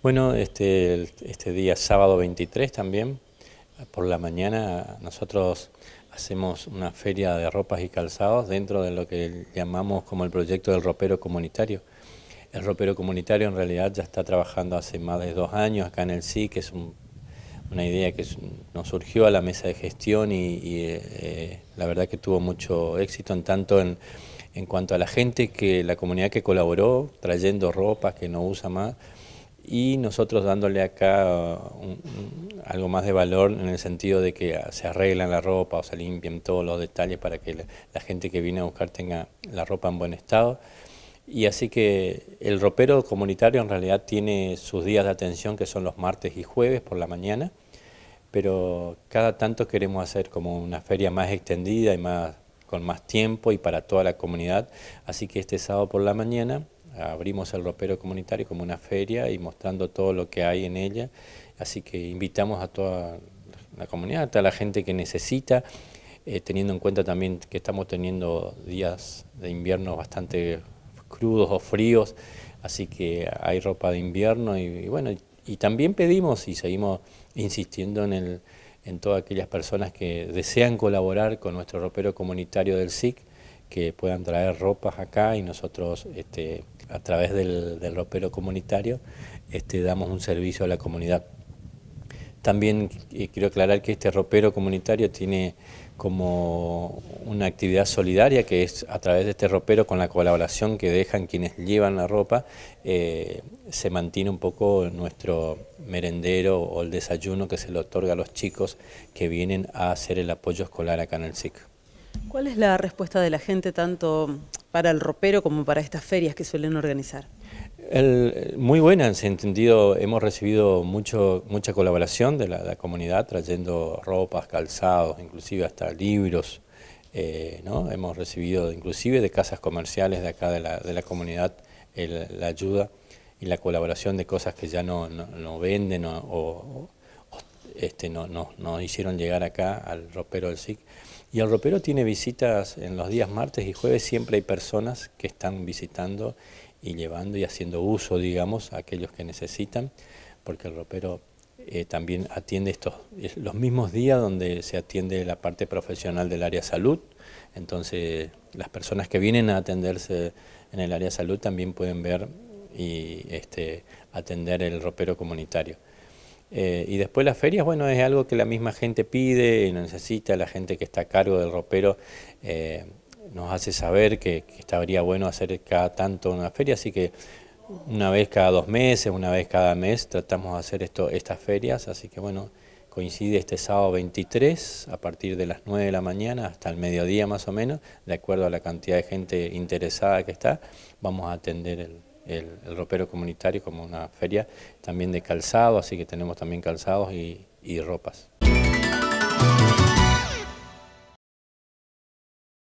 Bueno, este, este día sábado 23 también, por la mañana nosotros hacemos una feria de ropas y calzados dentro de lo que llamamos como el proyecto del ropero comunitario. El ropero comunitario en realidad ya está trabajando hace más de dos años acá en el SI, que es una idea que nos surgió a la mesa de gestión y, eh, eh, la verdad que tuvo mucho éxito en tanto en, en cuanto a la gente, que la comunidad que colaboró trayendo ropa que no usa más, y nosotros dándole acá uh, algo más de valor en el sentido de que ah, se arreglan la ropa o se limpien todos los detalles para que la, la gente que viene a buscar tenga la ropa en buen estado. Y así que el ropero comunitario en realidad tiene sus días de atención que son los martes y jueves por la mañana, pero cada tanto queremos hacer como una feria más extendida y más con más tiempo y para toda la comunidad. Así que este sábado por la mañana abrimos el ropero comunitario como una feria y mostrando todo lo que hay en ella. Así que invitamos a toda la comunidad, a toda la gente que necesita, eh, teniendo en cuenta también que estamos teniendo días de invierno bastante crudos o fríos, así que hay ropa de invierno y, bueno, y también pedimos y seguimos insistiendo en, el, en todas aquellas personas que desean colaborar con nuestro ropero comunitario del SIC, que puedan traer ropas acá y nosotros este, a través del, ropero comunitario, este, damos un servicio a la comunidad. También eh, quiero aclarar que este ropero comunitario tiene como una actividad solidaria que es a través de este ropero con la colaboración que dejan quienes llevan la ropa, eh, se mantiene un poco nuestro merendero o el desayuno que se le otorga a los chicos que vienen a hacer el apoyo escolar acá en el SIC. ¿Cuál es la respuesta de la gente tanto para el ropero como para estas ferias que suelen organizar? muy buena en ese entendido, hemos recibido mucho, mucha colaboración de la, comunidad trayendo ropas, calzados, inclusive hasta libros. Eh, hemos recibido inclusive de casas comerciales de acá de la, de la comunidad la ayuda y la colaboración de cosas que ya no, venden o este, no, nos hicieron llegar acá al ropero del SIC. Y el ropero tiene visitas en los días martes y jueves, siempre hay personas que están visitando y llevando y haciendo uso, digamos, a aquellos que necesitan, porque el ropero eh, también atiende estos, los mismos días donde se atiende la parte profesional del área salud, entonces las personas que vienen a atenderse en el área salud también pueden ver y este, atender el ropero comunitario. Eh, y después las ferias, bueno, es algo que la misma gente pide y necesita, la gente que está a cargo del ropero eh, nos hace saber que, estaría bueno hacer cada tanto una feria, así que una vez cada dos meses, una vez cada mes tratamos de hacer esto, estas ferias, así que bueno, coincide este sábado 23 a partir de las 9 de la mañana hasta el mediodía más o menos, de acuerdo a la cantidad de gente interesada que está, vamos a atender el, el, ropero comunitario como una feria también de calzado, así que tenemos también calzados y ropas.